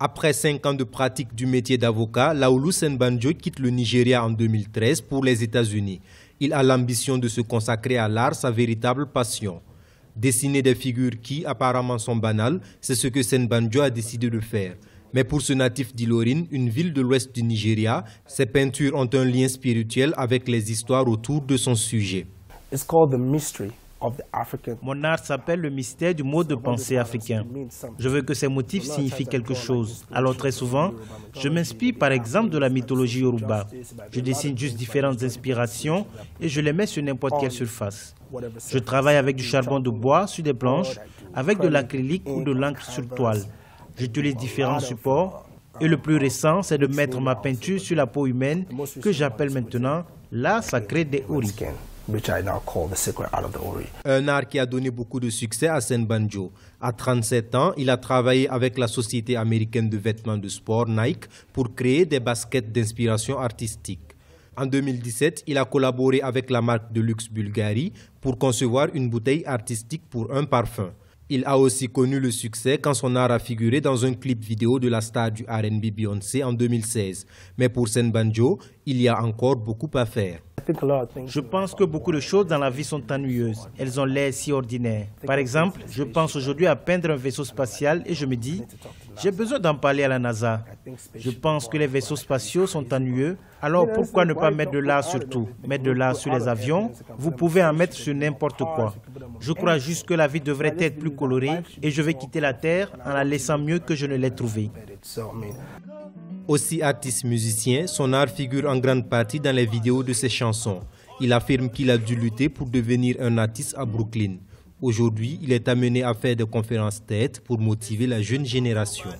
Après cinq ans de pratique du métier d'avocat, Laoulou Senbanjo quitte le Nigeria en 2013 pour les États-Unis. Il a l'ambition de se consacrer à l'art, sa véritable passion. Dessiner des figures qui, apparemment, sont banales, c'est ce que Senbanjo a décidé de faire. Mais pour ce natif d'Ilorin, une ville de l'ouest du Nigeria, ses peintures ont un lien spirituel avec les histoires autour de son sujet. Mon art s'appelle le mystère du mot de pensée africain. Je veux que ces motifs signifient quelque chose. Alors très souvent, je m'inspire par exemple de la mythologie yoruba. Je dessine juste différentes inspirations et je les mets sur n'importe quelle surface. Je travaille avec du charbon de bois sur des planches, avec de l'acrylique ou de l'encre sur toile. J'utilise différents supports uh, et le plus récent, c'est de mettre ma peinture sur la peau humaine que j'appelle maintenant l'art sacré des Hurricanes. Un art qui a donné beaucoup de succès à Sen Banjo. À 37 ans, il a travaillé avec la société américaine de vêtements de sport Nike pour créer des baskets d'inspiration artistique. En 2017, il a collaboré avec la marque de luxe Bulgarie pour concevoir une bouteille artistique pour un parfum. Il a aussi connu le succès quand son art a figuré dans un clip vidéo de la star du RB Beyoncé en 2016. Mais pour Sen Banjo, il y a encore beaucoup à faire. Je pense que beaucoup de choses dans la vie sont ennuyeuses. Elles ont l'air si ordinaires. Par exemple, je pense aujourd'hui à peindre un vaisseau spatial et je me dis, j'ai besoin d'en parler à la NASA. Je pense que les vaisseaux spatiaux sont ennuyeux, alors pourquoi ne pas mettre de l'art sur tout Mettre de l'art sur les avions, vous pouvez en mettre sur n'importe quoi. Je crois juste que la vie devrait être plus colorée et je vais quitter la Terre en la laissant mieux que je ne l'ai trouvée. Aussi artiste musicien, son art figure en grande partie dans les vidéos de ses chansons. Il affirme qu'il a dû lutter pour devenir un artiste à Brooklyn. Aujourd'hui, il est amené à faire des conférences tête pour motiver la jeune génération.